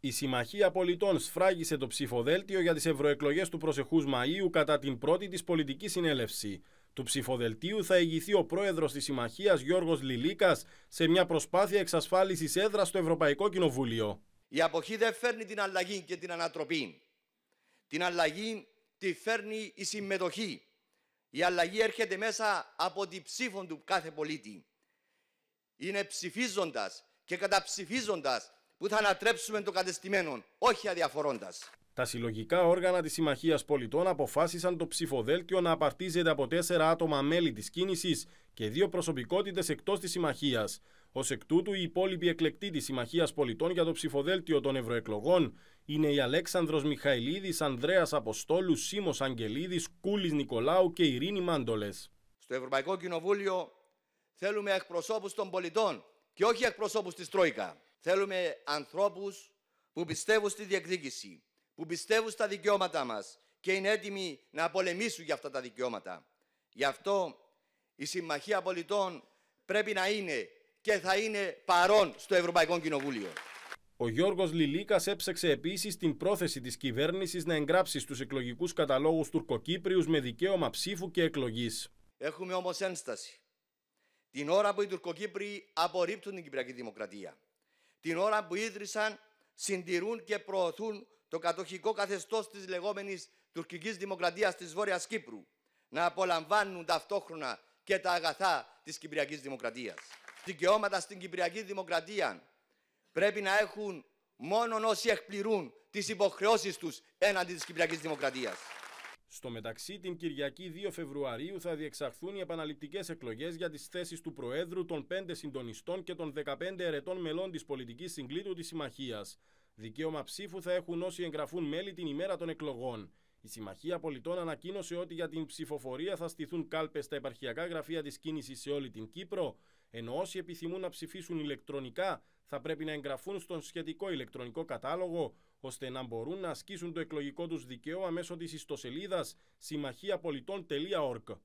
Η Συμμαχία Πολιτών σφράγισε το ψηφοδέλτιο για τις ευρωεκλογές του προσεχούς Μαΐου κατά την πρώτη της πολιτικής συνέλευση. Του ψηφοδελτίου θα ηγηθεί ο πρόεδρος της Συμμαχίας Γιώργος Λιλίκας σε μια προσπάθεια εξασφάλισης έδρας στο Ευρωπαϊκό Κοινοβούλιο. Η αποχή δεν φέρνει την αλλαγή και την ανατροπή. Την αλλαγή τη φέρνει η συμμετοχή. Η αλλαγή έρχεται μέσα από την ψήφο του κάθε πολίτη. Είναι ψηφίζοντας και καταψηφίζοντας που θα ανατρέψουμε το κατεστημένο, όχι αδιαφορώντας. Τα συλλογικά όργανα της Συμμαχίας Πολιτών αποφάσισαν το ψηφοδέλτιο να απαρτίζεται από τέσσερα άτομα μέλη της κίνησης και δύο προσωπικότητες εκτός της Συμμαχίας. Ως εκ τούτου, οι υπόλοιποι εκλεκτοί της Συμμαχίας Πολιτών για το ψηφοδέλτιο των ευρωεκλογών είναι οι Αλέξανδρος Μιχαηλίδης, Ανδρέας Αποστόλου, Σίμω Αγγελίδης, Κούλης Νικολάου και Ειρήνη Μάντολες. Στο Ευρωπαϊκό Κοινοβούλιο θέλουμε εκπροσώπους των πολιτών και όχι εκπροσώπους της Τρόικα. Θέλουμε ανθρώπους που πιστεύουν στη διεκδίκηση, που πιστεύουν στα δικαιώματά μας και είναι έτοιμοι να πολεμήσουν για αυτά τα δικαιώματα. Γι' αυτό η Συμμαχία Πολιτών πρέπει να είναι και θα είναι παρόν στο Ευρωπαϊκό Κοινοβούλιο. Ο Γιώργος Λιλίκας έψεξε επίσης την πρόθεση της κυβέρνησης να εγγράψει στους εκλογικούς καταλόγους Τουρκοκύπριους με δικαίωμα ψήφου και εκλογής. Έχουμε όμως ένσταση. Την ώρα που οι τουρκοκύπριοι απορρίπτουν την Κυπριακή Δημοκρατία την ώρα που ίδρυσαν, συντηρούν και προωθούν το κατοχικό καθεστώς της λεγόμενης τουρκικής δημοκρατίας της Βόρειας Κύπρου, να απολαμβάνουν ταυτόχρονα και τα αγαθά της Κυπριακής Δημοκρατίας. Δικαιώματα στην Κυπριακή Δημοκρατία πρέπει να έχουν μόνο όσοι εκπληρούν τις υποχρεώσεις τους έναντι της Κυπριακής Δημοκρατίας. Στο μεταξύ, την Κυριακή 2 Φεβρουαρίου θα διεξαχθούν οι επαναληπτικές εκλογές για τις θέσεις του Προέδρου, των 5 συντονιστών και των 15 ερετών μελών της πολιτικής συγκλήτου της Συμμαχίας. Δικαίωμα ψήφου θα έχουν όσοι εγγραφούν μέλη την ημέρα των εκλογών. Η Συμμαχία Πολιτών ανακοίνωσε ότι για την ψηφοφορία θα στηθούν κάλπες στα επαρχιακά γραφεία της κίνησης σε όλη την Κύπρο ενώ όσοι επιθυμούν να ψηφίσουν ηλεκτρονικά θα πρέπει να εγγραφούν στον σχετικό ηλεκτρονικό κατάλογο, ώστε να μπορούν να ασκήσουν το εκλογικό τους δικαίωμα μέσω της ιστοσελίδας συμμαχίαπολιτών.org.